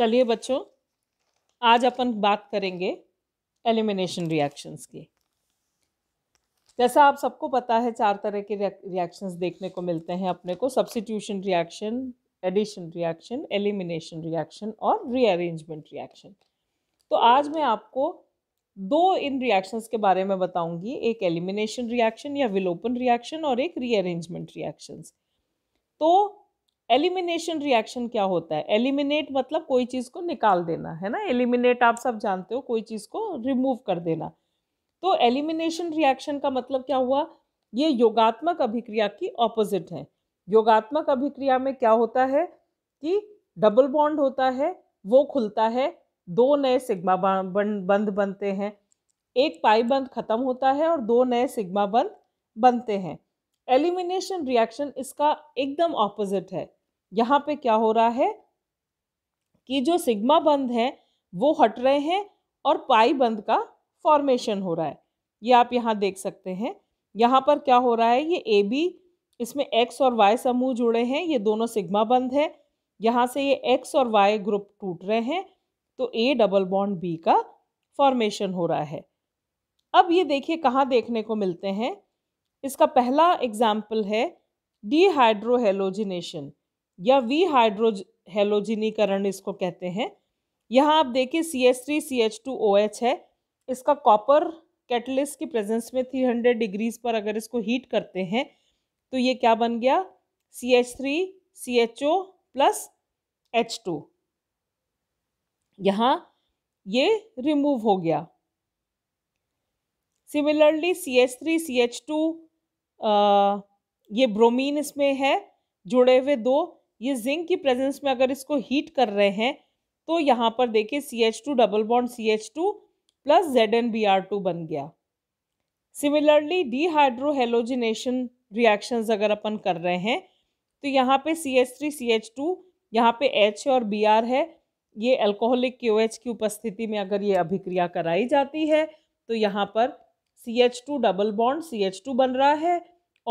चलिए बच्चों आज अपन बात करेंगे एलिमिनेशन रिएक्शंस की जैसा आप सबको पता है चार तरह के रिएक्शंस देखने को मिलते हैं अपने को substitution reaction addition reaction elimination reaction और रीअरेंजमेंट रिएक्शन तो आज मैं आपको दो इन रिएक्शंस के बारे में बताऊंगी एक एलिमिनेशन रिएक्शन या विलोपन रिएक्शन और एक रीअरेंजमेंट रिएक्शंस तो एलिमिनेशन रिएक्शन क्या होता है एलिमिनेट मतलब कोई चीज़ को निकाल देना है ना एलिमिनेट आप सब जानते हो कोई चीज़ को रिमूव कर देना तो एलिमिनेशन रिएक्शन का मतलब क्या हुआ ये योगात्मक अभिक्रिया की ऑपोजिट है योगात्मक अभिक्रिया में क्या होता है कि डबल बॉन्ड होता है वो खुलता है दो नए सिग्मा बंद बंद बनते हैं एक पाई बंद खत्म होता है और दो नए सिग्मा बंद बनते हैं एलिमिनेशन रिएक्शन इसका एकदम ऑपोजिट है यहाँ पे क्या हो रहा है कि जो सिग्मा बंद है वो हट रहे हैं और पाई बंद का फॉर्मेशन हो रहा है ये आप यहाँ देख सकते हैं यहाँ पर क्या हो रहा है ये ए बी इसमें एक्स और वाई समूह जुड़े हैं ये दोनों सिग्मा बंद है यहाँ से ये एक्स और वाई ग्रुप टूट रहे हैं तो ए डबल बॉन्ड बी का फॉर्मेशन हो रहा है अब ये देखिए कहाँ देखने को मिलते हैं इसका पहला एग्जाम्पल है डीहाइड्रोहेलोजिनेशन या वी हाइड्रोज हेलोजिनीकरण इसको कहते हैं यहाँ आप देखिए C S three C H two O H है इसका कॉपर कैटलिस्ट की प्रेजेंस में थ्री हंड्रेड डिग्रीज पर अगर इसको हीट करते हैं तो ये क्या बन गया C H three C H O plus H two यहाँ ये रिमूव हो गया similarly C H three C H two ये ब्रोमीन इसमें है जुड़े हुए दो ये जिंक की प्रेजेंस में अगर इसको हीट कर रहे हैं तो यहाँ पर देखिए C H two double bond C H two plus Z N B R two बन गया सिमिलरली डीहाइड्रोहेलोजिनेशन रिएक्शंस अगर अपन कर रहे हैं तो यहाँ पे C H three C H two यहाँ पे एच और बी आर है ये अल्कोहलिक क्यू एच की उपस्थिति में अगर ये अभिक्रिया कराई जाती है तो यहाँ पर C H two double bond C H two बन रहा है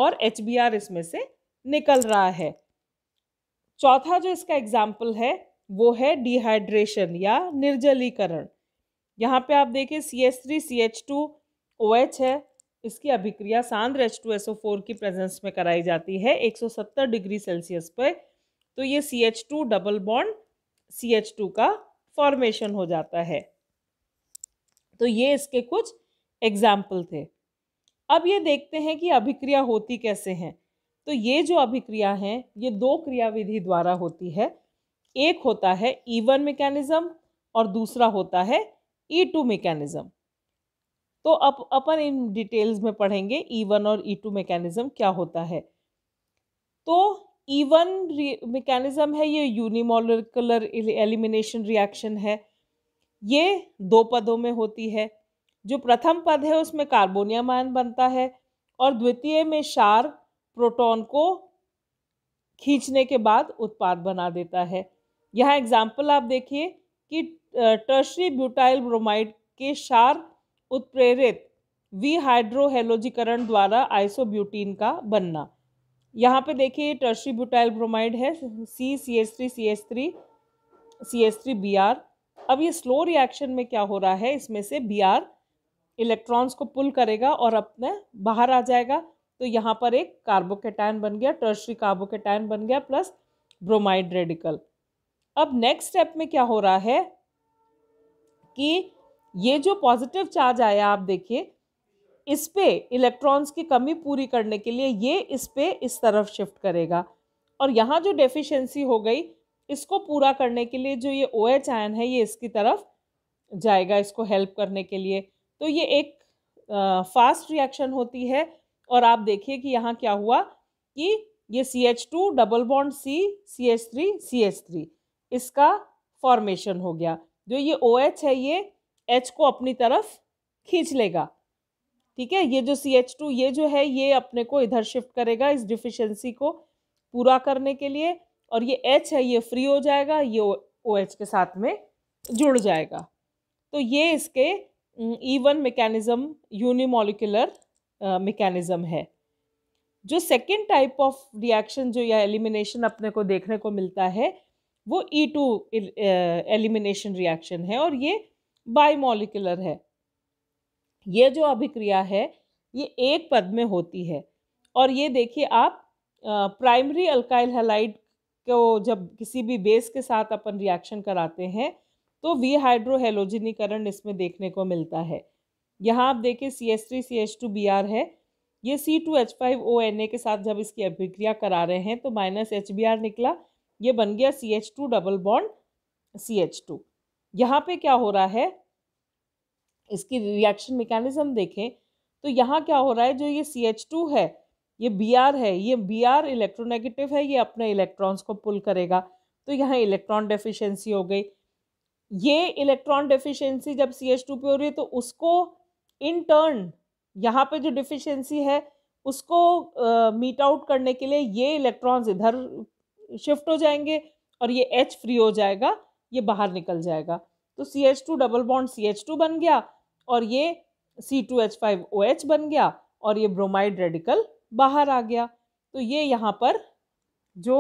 और एच बी आर इसमें से निकल रहा है चौथा जो इसका एग्जाम्पल है वो है डिहाइड्रेशन या निर्जलीकरण यहाँ पे आप देखिए C S three C H two O H है इसकी अभिक्रिया सांद्र H two S O four की प्रेजेंस में कराई जाती है एक सौ सत्तर डिग्री सेल्सियस पर तो ये C H two double bond C H two का फॉर्मेशन हो जाता है तो ये इसके कुछ एग्जाम्पल थे अब ये देखते हैं कि अभिक्रिया होती कैसे हैं तो ये जो अभिक्रिया है ये दो क्रियाविधि द्वारा होती है एक होता है ई वन मैकेनिज्म और दूसरा होता है ई टू मैकेनिज्म तो अब अपन इन डिटेल्स में पढ़ेंगे ई e वन और ई टू मैकेनिज्म क्या होता है तो ई वन मैकेनिज्म है ये यूनिमोलिकुलर एलिमिनेशन रिएक्शन है ये दो पदों में होती है जो प्रथम पद है उसमें कार्बोनियम आयन बनता है और द्वितीय में शार्क प्रोटॉन को खींचने के बाद उत्पाद बना देता है यहाँ एग्जाम्पल आप देखिए कि टर्शरी ब्यूटाइल ब्रोमाइड के शार उत्प्रेरित हाइड्रोहेलोजीकरण द्वारा आइसोब्यूटीन का बनना यहाँ पे देखिए ये टर्शरी ब्यूटाइल ब्रोमाइड है C C S three C S three C S three B R अब ये स्लो रिएक्शन में क्या हो रहा है इसमें से बी आर इलेक्ट्रॉन्स को पुल करेगा और अपने बाहर आ जाएगा तो यहाँ पर एक कार्बोकेटाइन बन गया टर्शरी कार्बोकेटाइन बन गया प्लस ब्रोमाइड रेडिकल अब नेक्स्ट स्टेप में क्या हो रहा है कि ये जो पॉजिटिव चार्ज आया आप देखिए इस पे इलेक्ट्रॉन्स की कमी पूरी करने के लिए ये इस पे इस तरफ शिफ्ट करेगा और यहाँ जो डेफिशिएंसी हो गई इसको पूरा करने के लिए जो ये ओ एच आयन है ये इसकी तरफ जाएगा इसको हेल्प करने के लिए तो ये एक फास्ट रिएक्शन होती है और आप देखिए कि यहाँ क्या हुआ कि ये C H two double bond C C H three C H three इसका फॉर्मेशन हो गया जो ये ओ OH है ये एच को अपनी तरफ खींच लेगा ठीक है ये जो सी एच टू ये जो है ये अपने को इधर शिफ्ट करेगा इस डिफिशेंसी को पूरा करने के लिए और ये एच है ये फ्री हो जाएगा ये ओ OH के साथ में जुड़ जाएगा तो ये इसके इवन मेकेनिज्म यूनिमोलिकुलर मेकेनिज़्म है जो सेकेंड टाइप ऑफ रिएक्शन जो या एलिमिनेशन अपने को देखने को मिलता है वो ई टू एलिमिनेशन रिएक्शन है और ये बाईमोलिकुलर है ये जो अभिक्रिया है ये एक पद में होती है और ये देखिए आप प्राइमरी अल्काइल हेलाइड को जब किसी भी बेस के साथ अपन रिएक्शन कराते हैं तो वी हाइड्रोहेलोजिनीकरण इसमें देखने को मिलता है यहाँ आप देखिए C S three C H two B R है ये C two H five O N A के साथ जब इसकी अभिक्रिया करा रहे हैं तो माइनस एच बी आर निकला ये बन गया C H two double bond C H two यहाँ पे क्या हो रहा है इसकी रिएक्शन मेकेनिज़म देखें तो यहाँ क्या हो रहा है जो ये सी एच टू है ये बी आर है ये बी आर इलेक्ट्रोनेगेटिव है ये अपने इलेक्ट्रॉन्स को पुल करेगा तो यहाँ इलेक्ट्रॉन डेफिशिएंसी हो गई ये इलेक्ट्रॉन डेफिशिएंसी जब सी एच टू पे हो रही है तो उसको इन टर्न यहाँ पे जो डिफिशेंसी है उसको मीट uh, आउट करने के लिए ये इलेक्ट्रॉन्स इधर शिफ्ट हो जाएंगे और ये एच फ्री हो जाएगा ये बाहर निकल जाएगा तो C H two double bond C H two बन गया और ये C two H five O H बन गया और ये ब्रोमाइड रेडिकल बाहर आ गया तो ये यहाँ पर जो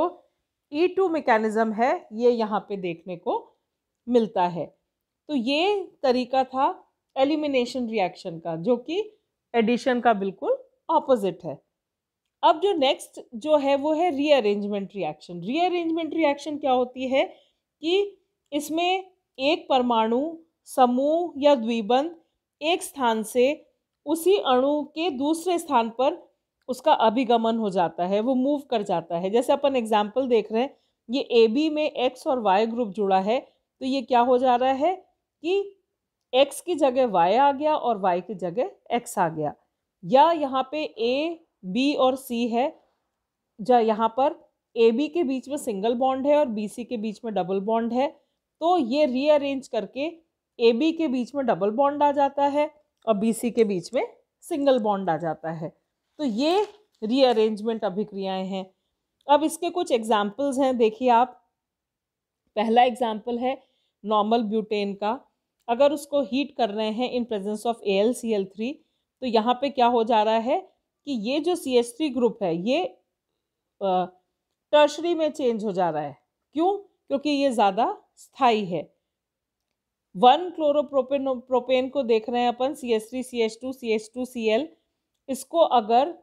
ई टू मेकेनिज़म है ये यहाँ पे देखने को मिलता है तो ये तरीका था एलिमिनेशन रिएक्शन का जो कि एडिशन का बिल्कुल ऑपोजिट है अब जो नेक्स्ट जो है वो है रीअरेंजमेंट रिएक्शन रीअरेंजमेंट रिएक्शन क्या होती है कि इसमें एक परमाणु समूह या द्विबंध एक स्थान से उसी अणु के दूसरे स्थान पर उसका अभिगमन हो जाता है वो मूव कर जाता है जैसे अपन एग्जाम्पल देख रहे हैं ये ए बी में एक्स और वाई ग्रुप जुड़ा है तो ये क्या हो जा रहा है कि एक्स की जगह वाई आ गया और वाई की जगह एक्स आ गया या यहाँ पे ए बी और सी है जहाँ यहाँ पर ए बी के बीच में सिंगल बॉन्ड है और बी सी के बीच में डबल बॉन्ड है तो ये रीअरेंज करके ए बी के बीच में डबल बॉन्ड आ जाता है और बी सी के बीच में सिंगल बॉन्ड आ जाता है तो ये रीअरेंजमेंट अभिक्रियाएं हैं अब इसके कुछ एग्जाम्पल्स हैं देखिए आप पहला एग्जाम्पल है नॉर्मल ब्यूटेन का अगर उसको हीट कर रहे हैं in presence of A L C L three तो यहाँ पे क्या हो जा रहा है कि ये जो सी एस थ्री ग्रुप है ये टर्शरी में चेंज हो जा रहा है क्यों क्योंकि ये ज़्यादा स्थाई है वन क्लोरोप्रोपेन प्रोपेन को देख रहे हैं अपन C S three C S two C S two C L इसको अगर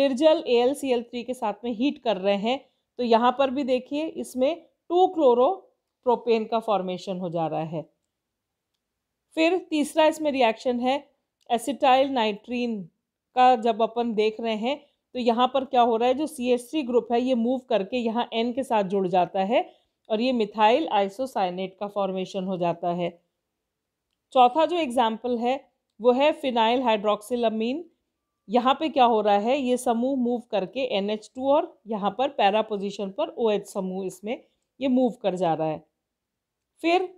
निर्जल A L C L three के साथ में हीट कर रहे हैं तो यहाँ पर भी देखिए इसमें टू क्लोरो प्रोपेन का फॉर्मेशन हो जा रहा है फिर तीसरा इसमें रिएक्शन है एसिटाइल नाइट्रीन का जब अपन देख रहे हैं तो यहाँ पर क्या हो रहा है जो सी एस सी ग्रुप है ये मूव करके यहाँ एन के साथ जुड़ जाता है और ये मिथाइल आइसोसाइनेट का फॉर्मेशन हो जाता है चौथा जो एग्जाम्पल है वो है फिनाइल हाइड्रोक्सिलमीन यहाँ पे क्या हो रहा है ये समूह मूव करके एन एच टू और यहाँ पर पैरा पोजिशन पर ओ एच समूह इसमें ये मूव कर जा रहा है फिर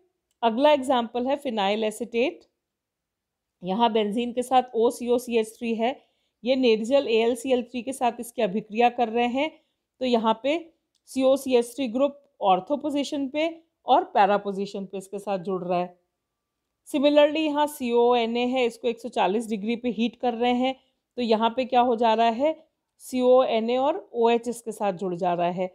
अगला एग्जाम्पल है फिनाइल एसिटेट यहाँ बेंजीन के साथ ओ सी ओ सी एच थ्री है ये नेरिजल A L C L three के साथ इसकी अभिक्रिया कर रहे हैं तो यहाँ पे C O C H three group ortho position पे और पैरा पोजिशन पे इसके साथ जुड़ रहा है सिमिलरली यहाँ सी ओ एन ए है इसको एक सौ चालीस डिग्री पे हीट कर रहे हैं तो यहाँ पे क्या हो जा रहा है सी ओ एन ए और ओ एच इसके साथ जुड़ जा रहा है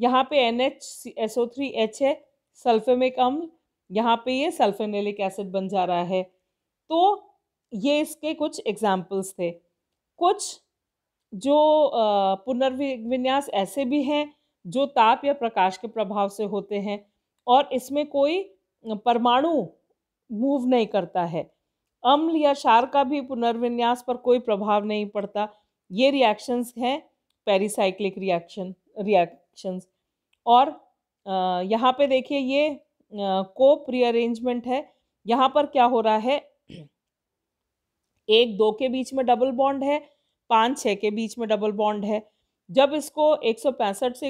यहाँ पे N H S O three H है सल्फेमिक अम्ल यहाँ पे ये सल्फेनिलिक एसिड बन जा रहा है तो ये इसके कुछ एग्जाम्पल्स थे कुछ जो पुनर्विन्यास ऐसे भी हैं जो ताप या प्रकाश के प्रभाव से होते हैं और इसमें कोई परमाणु मूव नहीं करता है अम्ल या क्षार का भी पुनर्विन्यास पर कोई प्रभाव नहीं पड़ता ये रिएक्शंस हैं पेरिसाइक्लिक रिएक्शन रिएक्शंस और यहाँ पे देखिए ये कोप रीअरेंजमेंट है यहाँ पर क्या हो रहा है एक दो के बीच में डबल बॉन्ड है पाँच छः के बीच में डबल बॉन्ड है जब इसको एक से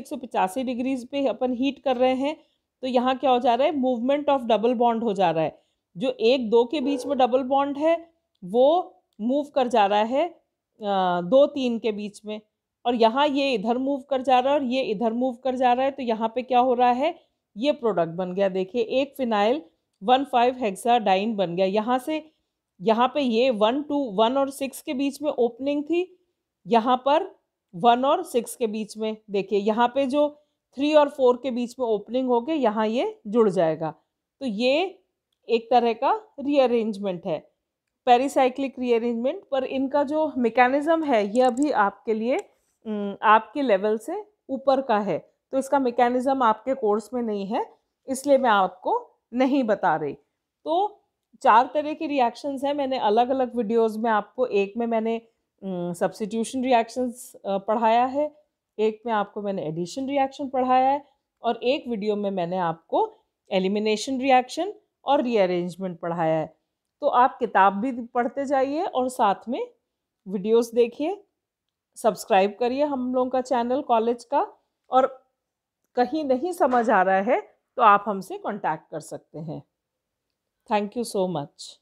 एक डिग्रीज पे अपन हीट कर रहे हैं तो यहाँ क्या हो जा रहा है मूवमेंट ऑफ डबल बॉन्ड हो जा रहा है जो एक दो के बीच में डबल बॉन्ड है वो मूव कर जा रहा है दो तीन के बीच में और यहाँ ये इधर मूव कर जा रहा है और ये इधर मूव कर जा रहा है तो यहाँ पे क्या हो रहा है ये प्रोडक्ट बन गया देखिए एक फिनाइल वन फाइव हेक्साडाइन बन गया यहाँ से यहाँ पे ये वन टू वन और सिक्स के बीच में ओपनिंग थी यहाँ पर वन और सिक्स के बीच में देखिए यहाँ पे जो थ्री और फोर के बीच में ओपनिंग हो गए यहाँ ये जुड़ जाएगा तो ये एक तरह का रीअरेंजमेंट है पेरीसाइक्लिक रीअरेंजमेंट पर इनका जो मेकेनिज़्म है ये अभी आपके लिए आपके लेवल से ऊपर का है तो इसका मेकेनिज़्म आपके कोर्स में नहीं है इसलिए मैं आपको नहीं बता रही तो चार तरह के रिएक्शंस हैं मैंने अलग अलग वीडियोस में आपको एक में मैंने सब्सिट्यूशन रिएक्शंस पढ़ाया है एक में आपको मैंने एडिशन रिएक्शन पढ़ाया है और एक वीडियो में मैंने आपको एलिमिनेशन रिएक्शन और रीअरेंजमेंट पढ़ाया है तो आप किताब भी पढ़ते जाइए और साथ में वीडियोस देखिए सब्सक्राइब करिए हम लोगों का चैनल कॉलेज का और कहीं नहीं समझ आ रहा है तो आप हमसे कांटेक्ट कर सकते हैं थैंक यू सो मच